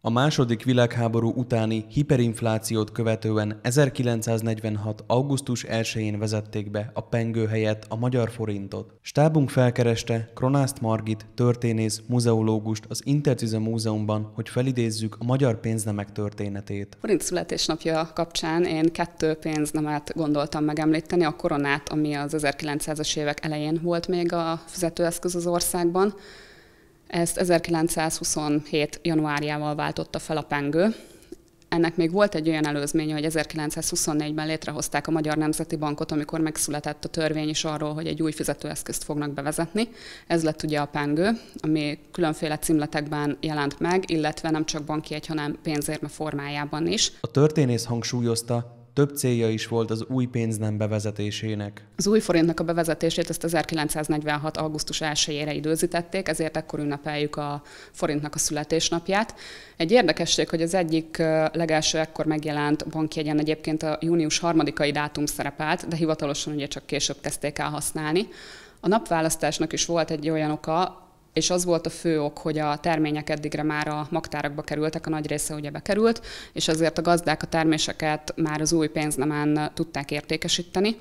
A második világháború utáni hiperinflációt követően 1946. augusztus 1-én vezették be a pengő helyett a magyar forintot. Stábunk felkereste Kronászt Margit, történész, muzeológust az Intercize Múzeumban, hogy felidézzük a magyar pénznemek történetét. A forint születésnapja kapcsán én kettő pénznemet gondoltam megemlíteni, a koronát, ami az 1900-as évek elején volt még a fizetőeszköz az országban, ezt 1927. januárjával váltotta fel a pengő. Ennek még volt egy olyan előzménye, hogy 1924-ben létrehozták a Magyar Nemzeti Bankot, amikor megszületett a törvény is arról, hogy egy új fizetőeszközt fognak bevezetni. Ez lett ugye a pengő, ami különféle címletekben jelent meg, illetve nem csak banki egy, hanem pénzérme formájában is. A történész hangsúlyozta, több célja is volt az új pénznem bevezetésének. Az új forintnak a bevezetését ezt 1946. augusztus 1-ére időzítették, ezért ekkor ünnepeljük a forintnak a születésnapját. Egy érdekesség, hogy az egyik legelső ekkor megjelent bankjegyen egyébként a június 3-ai dátum szerepelt, de hivatalosan ugye csak később kezdték el használni. A napválasztásnak is volt egy olyan oka, és az volt a fő ok, hogy a termények eddigre már a magtárakba kerültek, a nagy része ugye bekerült, és azért a gazdák a terméseket már az új pénznemán tudták értékesíteni.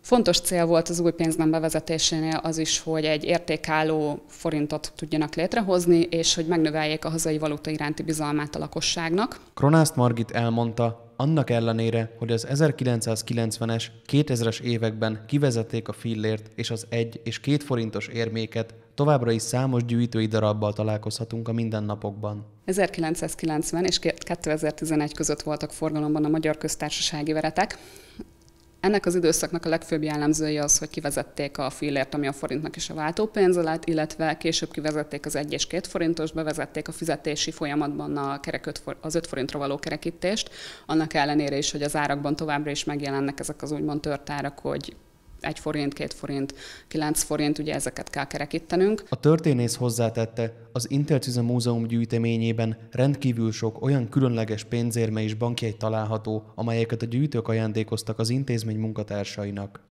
Fontos cél volt az új pénznem bevezetésénél az is, hogy egy értékálló forintot tudjanak létrehozni, és hogy megnöveljék a hazai valuta iránti bizalmát a lakosságnak. Kronászt Margit elmondta, annak ellenére, hogy az 1990-es, 2000-es években kivezették a fillért és az egy és két forintos érméket, Továbbra is számos gyűjtői darabbal találkozhatunk a mindennapokban. 1990 és 2011 között voltak forgalomban a magyar köztársasági veretek. Ennek az időszaknak a legfőbb jellemzője az, hogy kivezették a fillért, ami a forintnak is a váltópénz alatt, illetve később kivezették az 1 és 2 forintos, bevezették a fizetési folyamatban a kerek 5 az 5 forintra való kerekítést, annak ellenére is, hogy az árakban továbbra is megjelennek ezek az úgymond tört árak, hogy 1 forint, 2 forint, 9 forint, ugye ezeket kell kerekítenünk. A történész hozzátette, az Intercize Múzeum gyűjteményében rendkívül sok olyan különleges pénzérme és bankjegy található, amelyeket a gyűjtők ajándékoztak az intézmény munkatársainak.